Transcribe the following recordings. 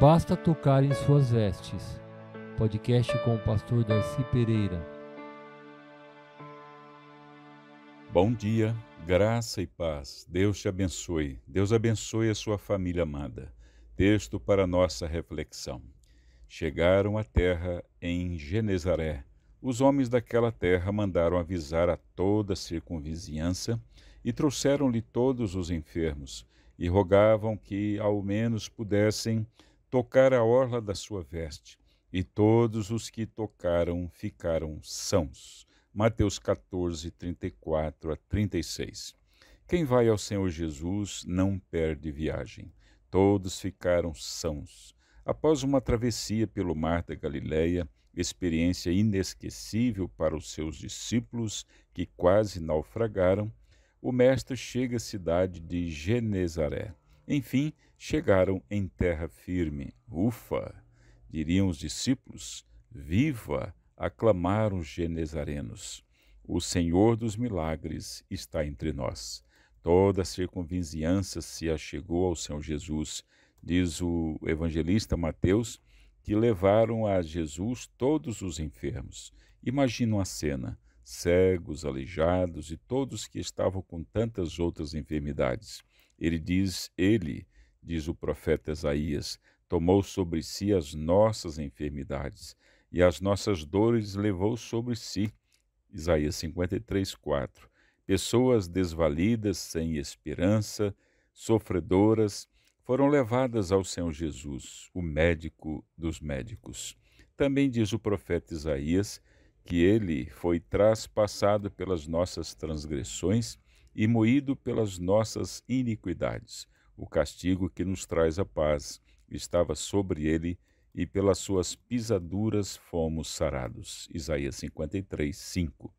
Basta tocar em suas vestes. Podcast com o pastor Darcy Pereira. Bom dia, graça e paz. Deus te abençoe. Deus abençoe a sua família amada. Texto para nossa reflexão. Chegaram à terra em Genezaré. Os homens daquela terra mandaram avisar a toda a circunvizinhança e trouxeram-lhe todos os enfermos e rogavam que ao menos pudessem tocar a orla da sua veste, e todos os que tocaram ficaram sãos. Mateus 14, 34 a 36. Quem vai ao Senhor Jesus não perde viagem. Todos ficaram sãos. Após uma travessia pelo mar da Galileia, experiência inesquecível para os seus discípulos que quase naufragaram, o mestre chega à cidade de Genezaré. Enfim, chegaram em terra firme. Ufa! Diriam os discípulos: Viva! aclamaram os genezarenos. O Senhor dos milagres está entre nós. Toda a circunvizinhança se achegou ao Senhor Jesus, diz o evangelista Mateus, que levaram a Jesus todos os enfermos. Imaginam a cena: cegos, aleijados e todos que estavam com tantas outras enfermidades. Ele diz, ele, diz o profeta Isaías, tomou sobre si as nossas enfermidades e as nossas dores levou sobre si. Isaías 53, 4. Pessoas desvalidas, sem esperança, sofredoras, foram levadas ao Senhor Jesus, o médico dos médicos. Também diz o profeta Isaías que ele foi traspassado pelas nossas transgressões e moído pelas nossas iniquidades. O castigo que nos traz a paz estava sobre ele, e pelas suas pisaduras fomos sarados. Isaías 53, 5.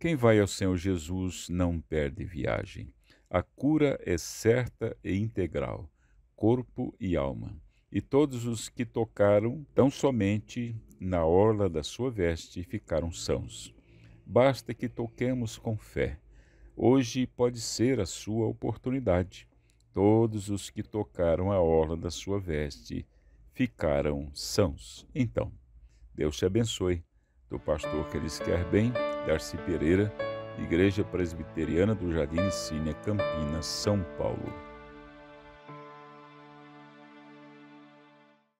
Quem vai ao Senhor Jesus não perde viagem. A cura é certa e integral, corpo e alma. E todos os que tocaram, tão somente na orla da sua veste, ficaram sãos. Basta que toquemos com fé Hoje pode ser a sua oportunidade. Todos os que tocaram a orla da sua veste ficaram sãos. Então, Deus te abençoe. Do pastor que lhes quer bem, Darcy Pereira, Igreja Presbiteriana do Jardim Cínia, Campinas, São Paulo.